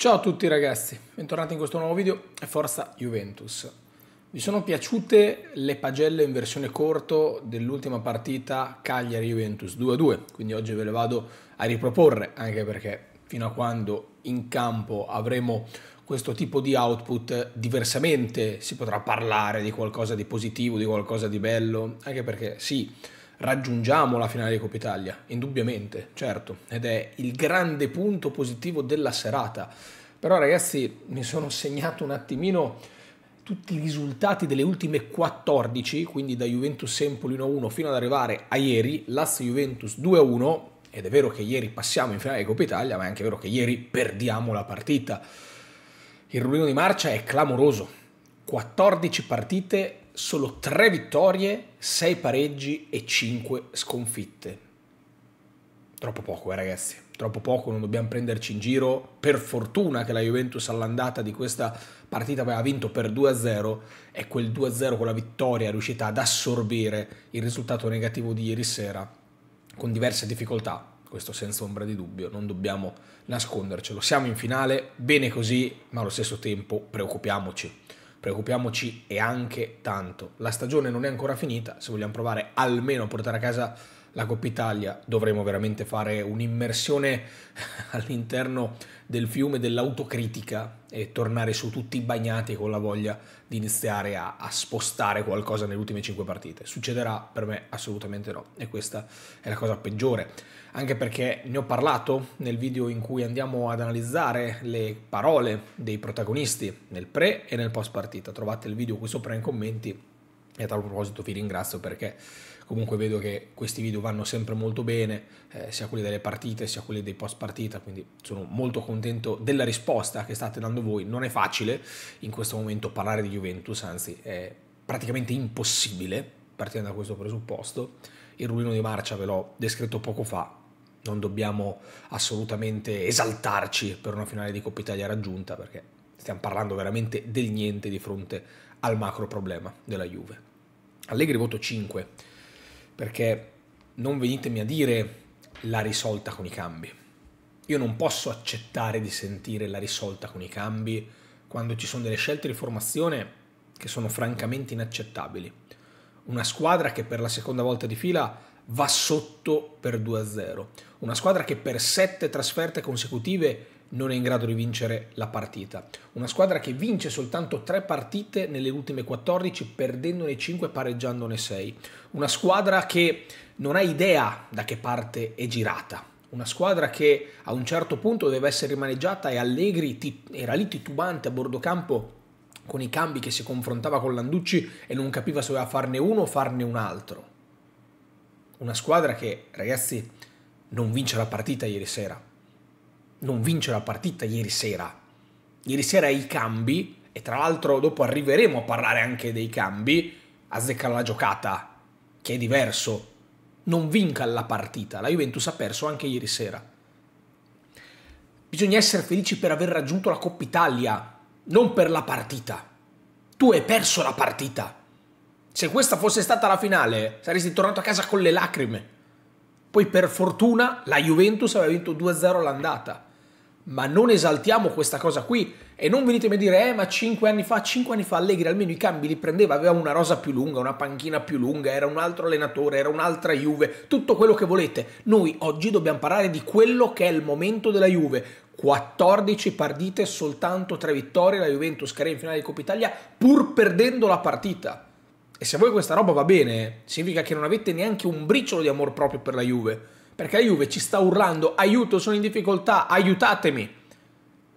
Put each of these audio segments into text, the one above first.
Ciao a tutti ragazzi, bentornati in questo nuovo video e forza Juventus. Mi sono piaciute le pagelle in versione corto dell'ultima partita Cagliari-Juventus 2-2, quindi oggi ve le vado a riproporre, anche perché fino a quando in campo avremo questo tipo di output diversamente si potrà parlare di qualcosa di positivo, di qualcosa di bello, anche perché sì, raggiungiamo la finale di Coppa Italia, indubbiamente, certo, ed è il grande punto positivo della serata. Però ragazzi, mi sono segnato un attimino tutti i risultati delle ultime 14, quindi da Juventus Empoli 1-1 fino ad arrivare a ieri, Lazio Juventus 2-1, ed è vero che ieri passiamo in finale di Coppa Italia, ma è anche vero che ieri perdiamo la partita. Il rullino di marcia è clamoroso. 14 partite solo 3 vittorie, 6 pareggi e 5 sconfitte. Troppo poco, eh, ragazzi. Troppo poco, non dobbiamo prenderci in giro. Per fortuna che la Juventus all'andata di questa partita aveva vinto per 2-0 e quel 2-0 con la vittoria è riuscita ad assorbire il risultato negativo di ieri sera con diverse difficoltà, questo senza ombra di dubbio, non dobbiamo nascondercelo. Siamo in finale, bene così, ma allo stesso tempo preoccupiamoci preoccupiamoci e anche tanto. La stagione non è ancora finita, se vogliamo provare almeno a portare a casa la Coppa Italia dovremo veramente fare un'immersione all'interno del fiume dell'autocritica e tornare su tutti bagnati con la voglia di iniziare a, a spostare qualcosa nelle ultime 5 partite. Succederà per me assolutamente no e questa è la cosa peggiore, anche perché ne ho parlato nel video in cui andiamo ad analizzare le parole dei protagonisti nel pre e nel post partita. Trovate il video qui sopra in commenti e a tal proposito vi ringrazio perché comunque vedo che questi video vanno sempre molto bene, eh, sia quelli delle partite sia quelli dei post partita, quindi sono molto contento della risposta che state dando voi. Non è facile in questo momento parlare di Juventus, anzi è praticamente impossibile partendo da questo presupposto. Il rullino di marcia ve l'ho descritto poco fa, non dobbiamo assolutamente esaltarci per una finale di Coppa Italia raggiunta perché stiamo parlando veramente del niente di fronte al macro problema della Juve. Allegri voto 5 perché non venitemi a dire la risolta con i cambi. Io non posso accettare di sentire la risolta con i cambi quando ci sono delle scelte di formazione che sono francamente inaccettabili. Una squadra che per la seconda volta di fila va sotto per 2-0, una squadra che per sette trasferte consecutive non è in grado di vincere la partita. Una squadra che vince soltanto 3 partite nelle ultime 14, perdendone 5 e pareggiandone 6. Una squadra che non ha idea da che parte è girata. Una squadra che a un certo punto deve essere rimaneggiata e Allegri era lì titubante a bordo campo con i cambi che si confrontava con Landucci e non capiva se doveva farne uno o farne un altro. Una squadra che, ragazzi, non vince la partita ieri sera non vince la partita ieri sera. Ieri sera i cambi, e tra l'altro dopo arriveremo a parlare anche dei cambi, azzeccano la giocata, che è diverso. Non vinca la partita, la Juventus ha perso anche ieri sera. Bisogna essere felici per aver raggiunto la Coppa Italia, non per la partita. Tu hai perso la partita. Se questa fosse stata la finale, saresti tornato a casa con le lacrime. Poi per fortuna la Juventus aveva vinto 2-0 l'andata ma non esaltiamo questa cosa qui e non venitemi a dire, eh, ma cinque anni fa, cinque anni fa Allegri almeno i cambi li prendeva, aveva una rosa più lunga, una panchina più lunga, era un altro allenatore, era un'altra Juve, tutto quello che volete. Noi oggi dobbiamo parlare di quello che è il momento della Juve. 14 partite, soltanto 3 vittorie, la Juventus che era in finale di Coppa Italia pur perdendo la partita. E se a voi questa roba va bene, significa che non avete neanche un briciolo di amor proprio per la Juve perché la Juve ci sta urlando aiuto, sono in difficoltà, aiutatemi.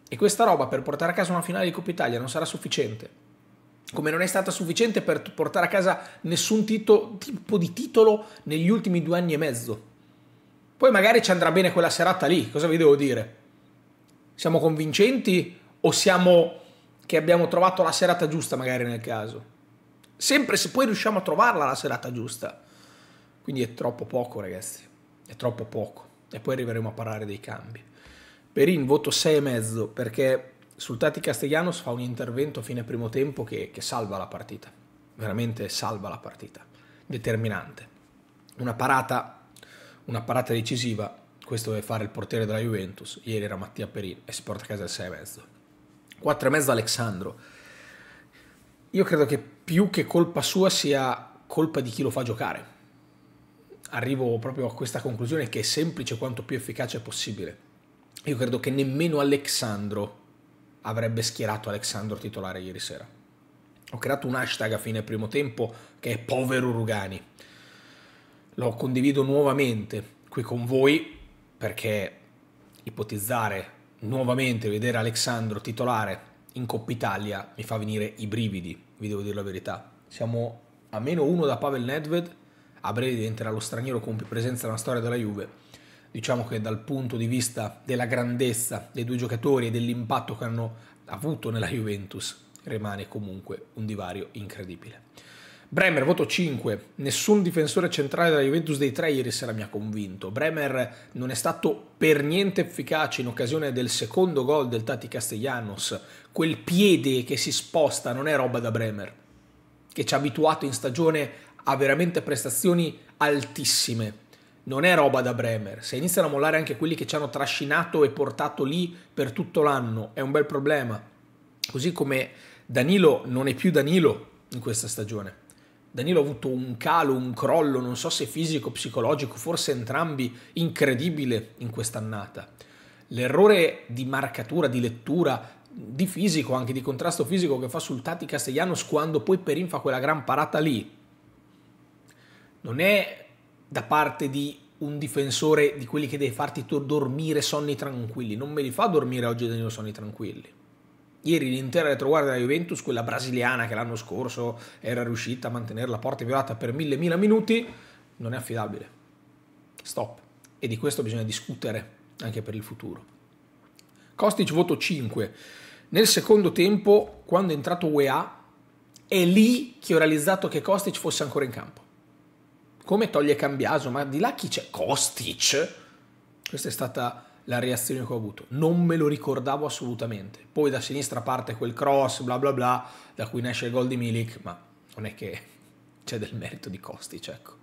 E questa roba per portare a casa una finale di Coppa Italia non sarà sufficiente. Come non è stata sufficiente per portare a casa nessun tito, tipo di titolo negli ultimi due anni e mezzo. Poi magari ci andrà bene quella serata lì, cosa vi devo dire? Siamo convincenti o siamo che abbiamo trovato la serata giusta magari nel caso? sempre se poi riusciamo a trovarla la serata giusta. Quindi è troppo poco, ragazzi è troppo poco e poi arriveremo a parlare dei cambi. Perin voto 6,5 perché sul Tati Castellanos fa un intervento a fine primo tempo che, che salva la partita, veramente salva la partita, determinante. Una parata, una parata decisiva, questo deve fare il portiere della Juventus, ieri era Mattia Perin e si porta a casa il 6,5. 4,5 Alexandro. Io credo che più che colpa sua sia colpa di chi lo fa giocare arrivo proprio a questa conclusione che è semplice quanto più efficace possibile. Io credo che nemmeno Alexandro avrebbe schierato Alexandro titolare ieri sera. Ho creato un hashtag a fine primo tempo che è povero Rugani. Lo condivido nuovamente qui con voi perché ipotizzare nuovamente vedere Alexandro titolare in Coppa Italia mi fa venire i brividi, vi devo dire la verità. Siamo a meno uno da Pavel Nedved a breve diventerà lo straniero con più presenza nella storia della Juve. Diciamo che dal punto di vista della grandezza dei due giocatori e dell'impatto che hanno avuto nella Juventus rimane comunque un divario incredibile. Bremer, voto 5. Nessun difensore centrale della Juventus dei tre ieri sera mi ha convinto. Bremer non è stato per niente efficace in occasione del secondo gol del Tati Castellanos. Quel piede che si sposta non è roba da Bremer, che ci ha abituato in stagione ha veramente prestazioni altissime. Non è roba da Bremer. Se iniziano a mollare anche quelli che ci hanno trascinato e portato lì per tutto l'anno, è un bel problema. Così come Danilo non è più Danilo in questa stagione. Danilo ha avuto un calo, un crollo, non so se fisico, psicologico, forse entrambi, incredibile in quest'annata. L'errore di marcatura, di lettura, di fisico, anche di contrasto fisico che fa sul Tati Castellanos quando poi Perin fa quella gran parata lì, non è da parte di un difensore di quelli che deve farti dormire sonni tranquilli. Non me li fa dormire oggi Danilo sonni tranquilli. Ieri l'intera retroguardia della Juventus, quella brasiliana che l'anno scorso era riuscita a mantenere la porta violata per mille mila minuti, non è affidabile. Stop. E di questo bisogna discutere anche per il futuro. Kostic voto 5. Nel secondo tempo, quando è entrato UEA, è lì che ho realizzato che Kostic fosse ancora in campo come toglie Cambiaso, ma di là chi c'è? Kostic? Questa è stata la reazione che ho avuto. Non me lo ricordavo assolutamente. Poi da sinistra parte quel cross, bla bla bla, da cui nasce il gol di Milik, ma non è che c'è del merito di Kostic, ecco.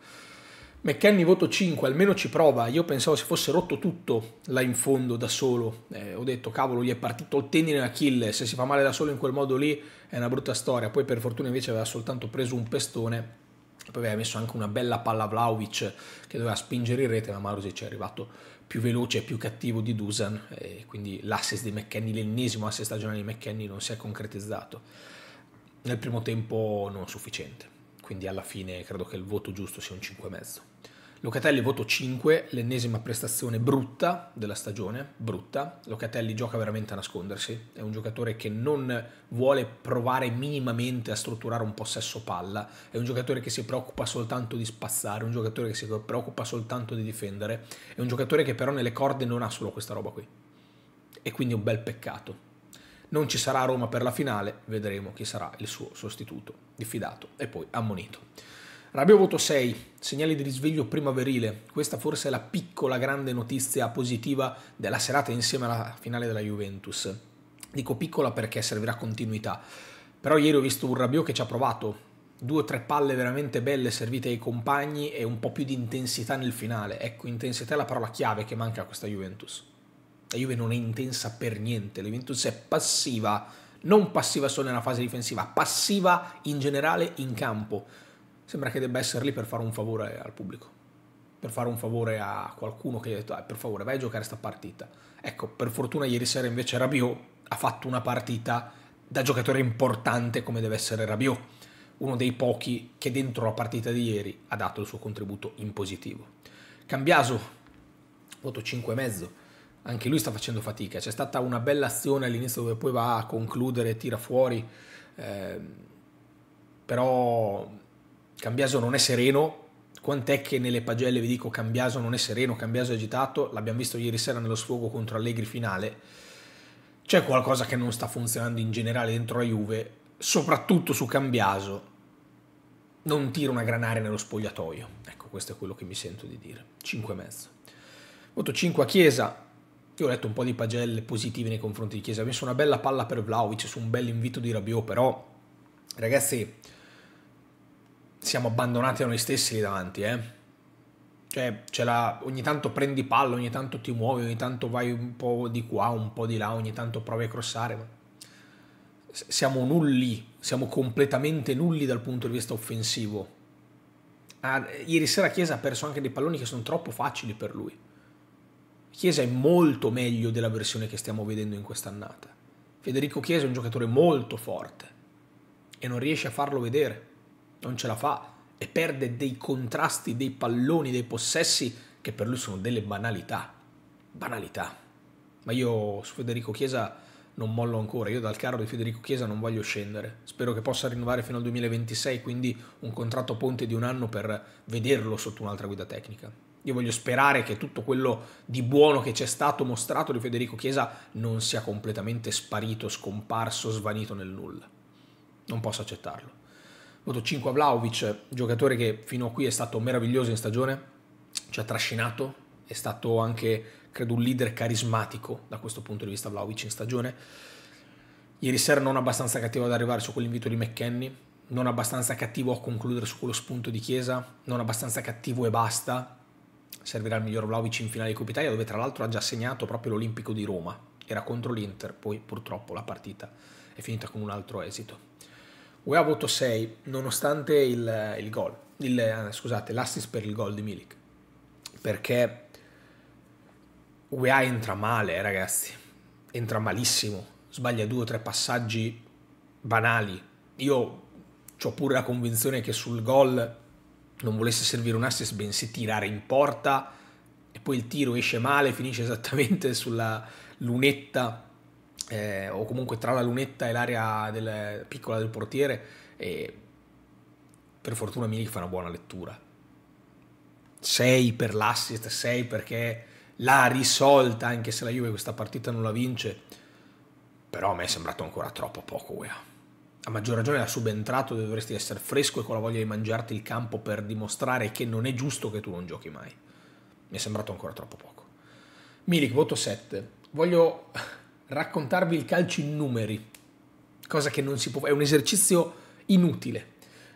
McKenny voto 5, almeno ci prova. Io pensavo si fosse rotto tutto là in fondo da solo. Eh, ho detto, cavolo, gli è partito il tendine Achille. Se si fa male da solo in quel modo lì è una brutta storia. Poi per fortuna invece aveva soltanto preso un pestone poi aveva messo anche una bella palla a Vlaovic che doveva spingere in rete, ma Marusic è arrivato più veloce e più cattivo di Dusan, e quindi l'assist di McKenny, l'ennesimo assist stagionale di McKenny non si è concretizzato. Nel primo tempo non sufficiente, quindi alla fine credo che il voto giusto sia un 5,5. Locatelli voto 5, l'ennesima prestazione brutta della stagione, brutta. Locatelli gioca veramente a nascondersi, è un giocatore che non vuole provare minimamente a strutturare un possesso palla, è un giocatore che si preoccupa soltanto di spazzare, è un giocatore che si preoccupa soltanto di difendere, è un giocatore che però nelle corde non ha solo questa roba qui. E quindi un bel peccato. Non ci sarà Roma per la finale, vedremo chi sarà il suo sostituto, diffidato e poi ammonito. Rabbio voto 6, segnali di risveglio primaverile. Questa forse è la piccola grande notizia positiva della serata insieme alla finale della Juventus. Dico piccola perché servirà continuità. Però ieri ho visto un Rabiot che ci ha provato. Due o tre palle veramente belle servite ai compagni e un po' più di intensità nel finale. Ecco, intensità è la parola chiave che manca a questa Juventus. La Juve non è intensa per niente, la Juventus è passiva, non passiva solo nella fase difensiva, passiva in generale in campo sembra che debba essere lì per fare un favore al pubblico, per fare un favore a qualcuno che gli ha detto ah, per favore vai a giocare sta partita. Ecco, per fortuna ieri sera invece Rabiot ha fatto una partita da giocatore importante come deve essere Rabiot, uno dei pochi che dentro la partita di ieri ha dato il suo contributo in positivo. Cambiaso, voto 5,5 anche lui sta facendo fatica. C'è stata una bella azione all'inizio dove poi va a concludere, tira fuori, eh, però Cambiaso non è sereno, quant'è che nelle pagelle vi dico Cambiaso non è sereno, Cambiaso è agitato, l'abbiamo visto ieri sera nello sfogo contro Allegri finale, c'è qualcosa che non sta funzionando in generale dentro la Juve, soprattutto su Cambiaso, non tira una granaria nello spogliatoio, ecco questo è quello che mi sento di dire, 5 e mezzo. Voto 5 a Chiesa, io ho letto un po' di pagelle positive nei confronti di Chiesa, ha messo una bella palla per Vlaovic su un bel invito di Rabiot, però ragazzi siamo abbandonati a noi stessi lì davanti, eh. Cioè, la, ogni tanto prendi palla, ogni tanto ti muovi, ogni tanto vai un po' di qua, un po' di là, ogni tanto provi a crossare. Ma... Siamo nulli, siamo completamente nulli dal punto di vista offensivo. Ah, ieri sera Chiesa ha perso anche dei palloni che sono troppo facili per lui. Chiesa è molto meglio della versione che stiamo vedendo in quest'annata. Federico Chiesa è un giocatore molto forte e non riesce a farlo vedere non ce la fa e perde dei contrasti, dei palloni, dei possessi che per lui sono delle banalità. Banalità. Ma io su Federico Chiesa non mollo ancora, io dal carro di Federico Chiesa non voglio scendere. Spero che possa rinnovare fino al 2026, quindi un contratto ponte di un anno per vederlo sotto un'altra guida tecnica. Io voglio sperare che tutto quello di buono che c'è stato mostrato di Federico Chiesa non sia completamente sparito, scomparso, svanito nel nulla. Non posso accettarlo. Voto 5 a Vlaovic, giocatore che fino a qui è stato meraviglioso in stagione, ci ha trascinato, è stato anche, credo, un leader carismatico da questo punto di vista Vlaovic in stagione. Ieri sera non abbastanza cattivo ad arrivare su quell'invito di McKenny, non abbastanza cattivo a concludere su quello spunto di Chiesa, non abbastanza cattivo e basta. Servirà il miglior Vlaovic in finale di Coppa Italia, dove tra l'altro ha già segnato proprio l'Olimpico di Roma. Era contro l'Inter, poi purtroppo la partita è finita con un altro esito. UEA ha avuto 6 nonostante il, il gol, il, eh, scusate, l'assist per il gol di Milik. Perché UEA entra male, eh, ragazzi. Entra malissimo. Sbaglia due o tre passaggi banali. Io ho pure la convinzione che sul gol non volesse servire un assist, bensì tirare in porta e poi il tiro esce male, finisce esattamente sulla lunetta eh, o comunque tra la lunetta e l'area del, piccola del portiere e per fortuna Milik fa una buona lettura 6 per l'assist 6 perché l'ha risolta anche se la Juve questa partita non la vince però a me è sembrato ancora troppo poco Wea a maggior ragione da subentrato dovresti essere fresco e con la voglia di mangiarti il campo per dimostrare che non è giusto che tu non giochi mai mi è sembrato ancora troppo poco Milik voto 7 voglio raccontarvi il calcio in numeri, cosa che non si può, è un esercizio inutile,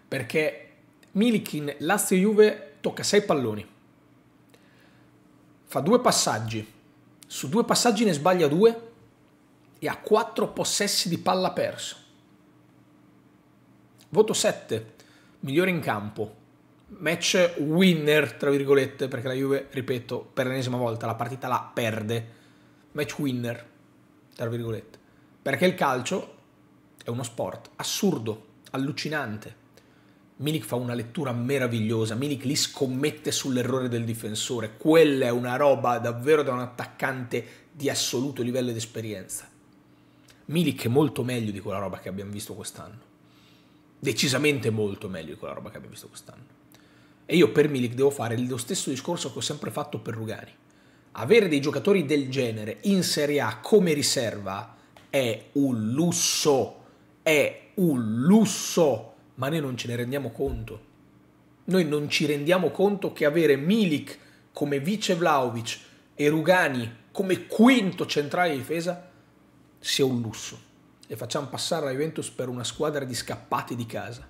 perché Milikin, Lazio Juve tocca 6 palloni, fa due passaggi, su due passaggi ne sbaglia due e ha 4 possessi di palla perso. Voto 7, migliore in campo, match winner, tra virgolette, perché la Juve, ripeto, per l'ennesima volta la partita la perde, match winner tra virgolette, perché il calcio è uno sport assurdo, allucinante. Milik fa una lettura meravigliosa, Milik li scommette sull'errore del difensore, quella è una roba davvero da un attaccante di assoluto livello di esperienza. Milik è molto meglio di quella roba che abbiamo visto quest'anno, decisamente molto meglio di quella roba che abbiamo visto quest'anno. E io per Milik devo fare lo stesso discorso che ho sempre fatto per Rugani avere dei giocatori del genere in Serie A come riserva è un lusso, è un lusso, ma noi non ce ne rendiamo conto. Noi non ci rendiamo conto che avere Milik come vice Vlaovic e Rugani come quinto centrale di difesa sia un lusso. E facciamo passare la Juventus per una squadra di scappati di casa.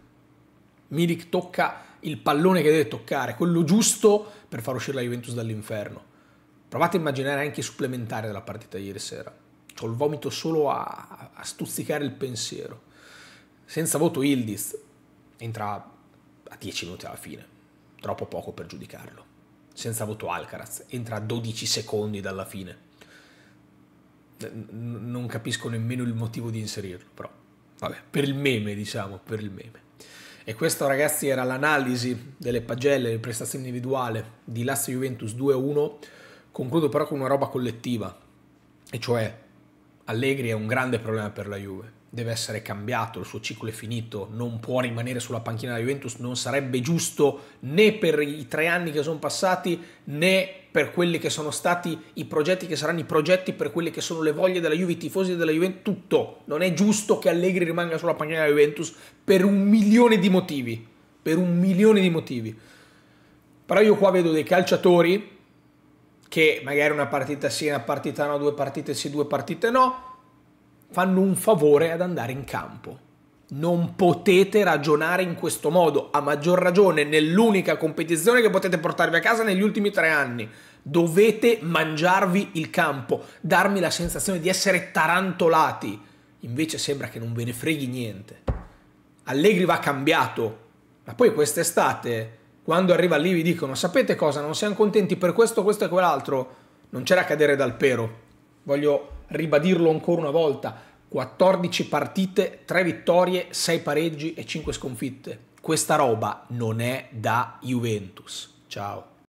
Milik tocca il pallone che deve toccare, quello giusto per far uscire la Juventus dall'inferno Provate a immaginare anche i supplementari della partita ieri sera. Ho il vomito solo a, a stuzzicare il pensiero. Senza voto Ildiz entra a 10 minuti alla fine, troppo poco per giudicarlo. Senza voto Alcaraz entra a 12 secondi dalla fine. Non capisco nemmeno il motivo di inserirlo, però vabbè, per il meme diciamo, per il meme. E questo ragazzi era l'analisi delle pagelle, le prestazioni individuali di Lazio Juventus 2-1 Concludo però con una roba collettiva, e cioè Allegri è un grande problema per la Juve. Deve essere cambiato, il suo ciclo è finito, non può rimanere sulla panchina della Juventus, non sarebbe giusto né per i tre anni che sono passati né per quelli che sono stati i progetti che saranno i progetti, per quelle che sono le voglie della Juve, i tifosi della Juventus, tutto. Non è giusto che Allegri rimanga sulla panchina della Juventus per un milione di motivi, per un milione di motivi. Però io qua vedo dei calciatori che magari una partita sì, una partita no, due partite sì, due partite no, fanno un favore ad andare in campo. Non potete ragionare in questo modo, a maggior ragione nell'unica competizione che potete portarvi a casa negli ultimi tre anni. Dovete mangiarvi il campo, darmi la sensazione di essere tarantolati. Invece sembra che non ve ne freghi niente. Allegri va cambiato, ma poi quest'estate quando arriva lì vi dicono sapete cosa, non siamo contenti per questo, questo e quell'altro, non c'era a cadere dal pero. Voglio ribadirlo ancora una volta, 14 partite, 3 vittorie, 6 pareggi e 5 sconfitte. Questa roba non è da Juventus. Ciao.